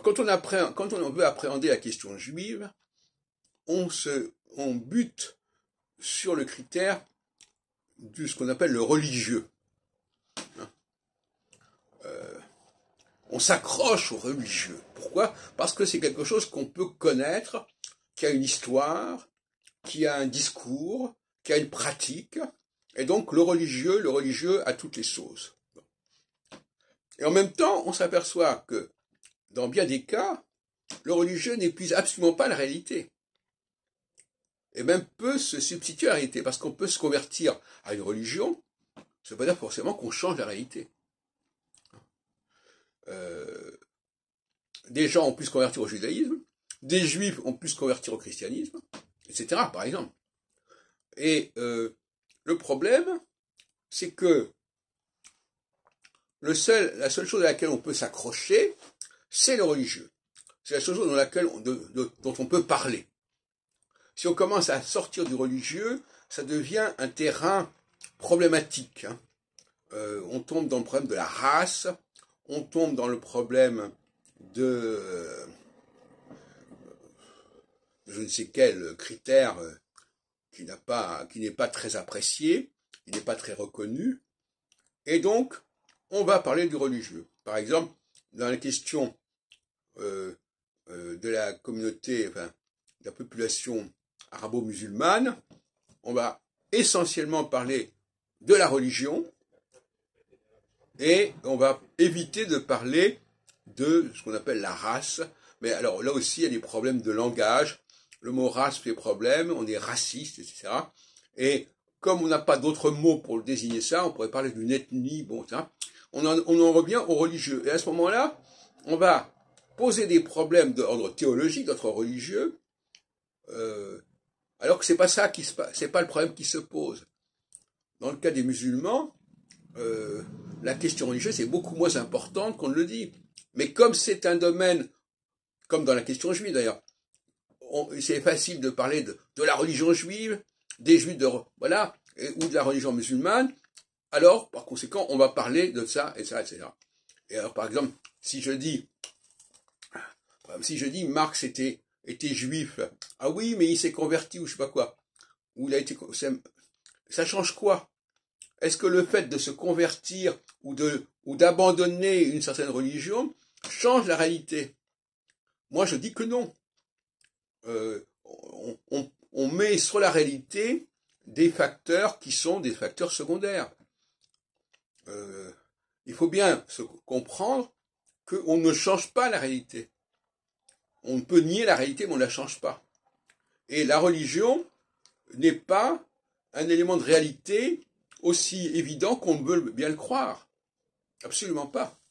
quand on, veut appréhender la question juive, on, bute sur le critère de ce qu'on appelle le religieux. Hein? Euh, on s'accroche au religieux. Pourquoi Parce que c'est quelque chose qu'on peut connaître, qui a une histoire, qui a un discours, qui a une pratique. Et donc le religieux, le religieux a toutes les choses. Et en même temps, on s'aperçoit que dans bien des cas, le religieux n'épuise absolument pas la réalité. Et même peut se substituer à la réalité, parce qu'on peut se convertir à une religion, ça ne veut pas dire forcément qu'on change la réalité. Euh, des gens ont pu se convertir au judaïsme, des juifs ont pu se convertir au christianisme, etc., par exemple. Et euh, le problème, c'est que la seule chose à laquelle on peut s'accrocher, c'est le religieux. C'est la chose dont on peut parler. Si on commence à sortir du religieux, ça devient un terrain problématique. Hein. Euh, on tombe dans le problème de la race, on tombe dans le problème de je ne sais quel critère euh, qui qui n'est pas très apprécié, qui n'est pas très reconnu, et donc on va parler du religieux. Par exemple, dans la question de la communauté, enfin, de la population arabo-musulmane. On va essentiellement parler de la religion et on va éviter de parler de ce qu'on appelle la race. Mais alors là aussi, il y a des problèmes de langage. Le mot race fait problème, on est raciste, etc. Et comme on n'a pas d'autres mots pour désigner ça, on pourrait parler d'une ethnie, bon, On en, revient aux religieux. Et à ce moment-là, on va poser des problèmes d'ordre théologique, d'ordre religieux, euh, alors que c'est pas ça qui se c'est pas le problème qui se pose. Dans le cas des musulmans, euh, la question religieuse est beaucoup moins importante qu'on ne le dit. Mais comme c'est un domaine, comme dans la question juive d'ailleurs, c'est facile de parler de, la religion juive, des juifs de, voilà, ou de la religion musulmane, alors par conséquent on va parler de ça et ça, etc. Et alors par exemple, si je dis euh, si je dis Marx était, était juif, ah oui, mais il s'est converti ou je sais pas quoi, ou il a été, ça change quoi Est-ce que le fait de se convertir ou de ou d'abandonner une certaine religion change la réalité Moi, je dis que non. Euh, on, met sur la réalité des facteurs qui sont des facteurs secondaires. Euh, il faut bien se comprendre qu'on ne change pas la réalité on peut nier la réalité, mais on ne la change pas. Et la religion n'est pas un élément de réalité aussi évident qu'on veut bien le croire. Absolument pas.